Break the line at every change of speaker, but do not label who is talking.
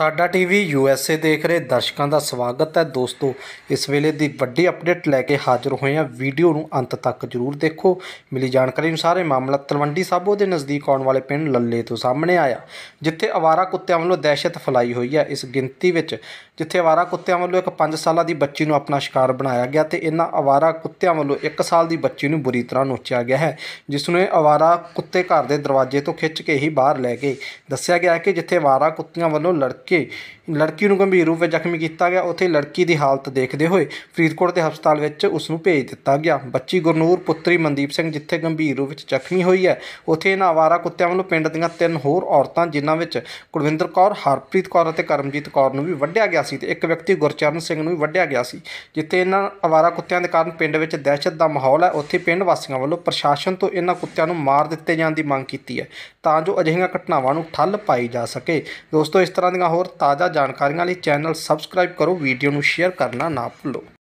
ਸਾਡਾ TV USA ਦੇਖ ਰਹੇ ਦਰਸ਼ਕਾਂ ਦਾ ਸਵਾਗਤ ਹੈ ਦੋਸਤੋ ਇਸ ਵੇਲੇ ਦੀ ਵੱਡੀ ਅਪਡੇਟ ਲੈ ਕੇ ਹਾਜ਼ਰ ਹੋਏ ਹਾਂ ਵੀਡੀਓ ਨੂੰ ਅੰਤ ਤੱਕ ਜ਼ਰੂਰ ਦੇਖੋ ਮਿਲੀ ਜਾਣਕਾਰੀ ਅਨੁਸਾਰ ਇਹ ਮਾਮਲਾ ਤਲਵੰਡੀ ਸਾਬੋ ਦੇ ਨਜ਼ਦੀਕ ਆਉਣ ਵਾਲੇ ਪਿੰਡ ਲੱਲੇ ਤੋਂ ਸਾਹਮਣੇ ਆਇਆ ਜਿੱਥੇ ਆਵਾਰਾ ਕੁੱਤਿਆਂ ਵੱਲੋਂ ਦਹਿਸ਼ਤ ਫੈਲਾਈ ਹੋਈ ਹੈ ਇਸ ਗਿਣਤੀ ਵਿੱਚ ਜਿੱਥੇ ਆਵਾਰਾ ਕੁੱਤਿਆਂ ਵੱਲੋਂ ਇੱਕ 5 ਸਾਲਾਂ ਦੀ ਬੱਚੀ ਨੂੰ ਆਪਣਾ ਸ਼ਿਕਾਰ ਬਣਾਇਆ ਗਿਆ ਤੇ ਇਹਨਾਂ ਆਵਾਰਾ ਕੁੱਤਿਆਂ ਵੱਲੋਂ 1 ਸਾਲ ਦੀ ਬੱਚੀ ਨੂੰ ਬੁਰੀ ਤਰ੍ਹਾਂ ਨੋਚਿਆ ਗਿਆ ਹੈ ਜਿਸ ਨੂੰ ਆਵਾਰਾ ਕੁੱਤੇ ਘਰ ਦੇ ਦਰਵਾਜ਼ੇ ਤੋਂ ਖਿੱਚ ਕੇ ਹੀ ਬਾਹਰ ਲੈ ਗਏ ਦੱਸਿਆ ਗਿਆ ਹੈ ਕਿ ਜਿੱਥੇ ਆਵਾਰਾ ਕੁੱਤਿਆਂ ਵੱਲੋਂ ਲੜਕੀ ਕਰਕੇ ਲੜਕੀ ਨੂੰ ਗੰਭੀਰ ਰੂਪ ਵਿੱਚ ਜ਼ਖਮੀ ਕੀਤਾ ਗਿਆ ਉੱਥੇ ਲੜਕੀ ਦੀ ਹਾਲਤ ਦੇਖਦੇ ਹੋਏ ਫਰੀਦਕੋਟ ਦੇ ਹਸਪਤਾਲ ਵਿੱਚ ਉਸ ਨੂੰ ਭੇਜ ਦਿੱਤਾ ਗਿਆ ਬੱਚੀ ਗੁਰਨੂਰ ਪੁੱਤਰੀ ਮਨਦੀਪ ਸਿੰਘ ਜਿੱਥੇ ਗੰਭੀਰ ਰੂਪ ਵਿੱਚ ਜ਼ਖਮੀ ਹੋਈ ਹੈ ਉੱਥੇ ਇਹਨਾਂ ਆਵਾਰਾ ਕੁੱਤਿਆਂ ਵੱਲੋਂ ਪਿੰਡ ਦੀਆਂ ਤਿੰਨ ਹੋਰ ਔਰਤਾਂ ਜਿਨ੍ਹਾਂ ਵਿੱਚ ਕੁਲਵਿੰਦਰ ਕੌਰ ਹਰਪ੍ਰੀਤ ਕੌਰ ਅਤੇ ਕਰਮਜੀਤ ਕੌਰ ਨੂੰ ਵੀ ਵੱਢਿਆ ਗਿਆ ਸੀ ਤੇ ਇੱਕ ਵਿਅਕਤੀ ਗੁਰਚਰਨ ਸਿੰਘ ਨੂੰ ਵੀ ਵੱਢਿਆ ਗਿਆ ਸੀ ਜਿੱਥੇ ਇਹਨਾਂ ਆਵਾਰਾ ਕੁੱਤਿਆਂ ਦੇ ਕਾਰਨ ਪਿੰਡ ਵਿੱਚ ਦਹਿਸ਼ਤ ਦਾ ਮਾਹੌਲ ਹੈ ਉੱਥੇ ਪਿੰਡ ਵਾਸੀਆਂ ਵੱਲੋਂ ਪ੍ਰਸ਼ਾਸਨ ਤੋਂ ਇਹਨਾਂ ਕੁੱਤਿਆਂ ਨੂੰ ਮਾਰ ਦਿੱਤੇ ਜਾਣ ਦੀ ਮੰਗ ਕੀਤੀ ਹੈ ਤਾਂ ਜੋ ਅਜਿਹੀਆਂ ਘਟਨਾਵਾਂ ਨੂੰ ਠੱਲ ਪਾਈ ਜਾ ਸਕੇ ਦੋਸਤੋ ਇਸ ਤਰ੍ਹਾਂ ਦੀਆਂ ਹੋਰ ਤਾਜ਼ਾ ਜਾਣਕਾਰੀਆਂ ਲਈ ਚੈਨਲ ਸਬਸਕ੍ਰਾਈਬ ਕਰੋ ਵੀਡੀਓ ਨੂੰ ਸ਼ੇਅਰ ਕਰਨਾ ਨਾ ਭੁੱਲੋ